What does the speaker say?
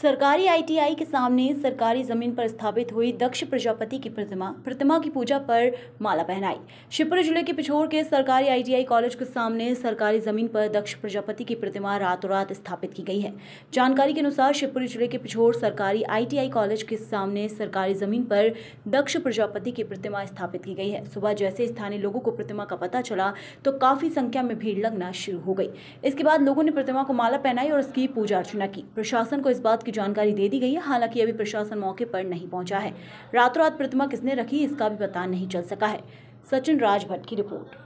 सरकारी आईटीआई के सामने सरकारी जमीन पर स्थापित हुई दक्ष प्रजापति की प्रतिमा प्रतिमा की पूजा पर माला पहनाई शिवपुरी जिले के पिछोर के सरकारी आईटीआई कॉलेज के सामने सरकारी जमीन पर दक्ष प्रजापति की प्रतिमा रातों रात स्थापित की गई है जानकारी के अनुसार शिवपुरी जिले के पिछोर सरकारी आईटीआई कॉलेज के सामने सरकारी जमीन पर दक्ष प्रजापति की प्रतिमा स्थापित की गई है सुबह जैसे स्थानीय लोगों को प्रतिमा का पता चला तो काफी संख्या में भीड़ लगना शुरू हो गई इसके बाद लोगों ने प्रतिमा को माला पहनाई और उसकी पूजा अर्चना की प्रशासन को इस बात की जानकारी दे दी गई है हालांकि अभी प्रशासन मौके पर नहीं पहुंचा है रातों रात प्रतिमा किसने रखी इसका भी पता नहीं चल सका है सचिन राजभट्ट की रिपोर्ट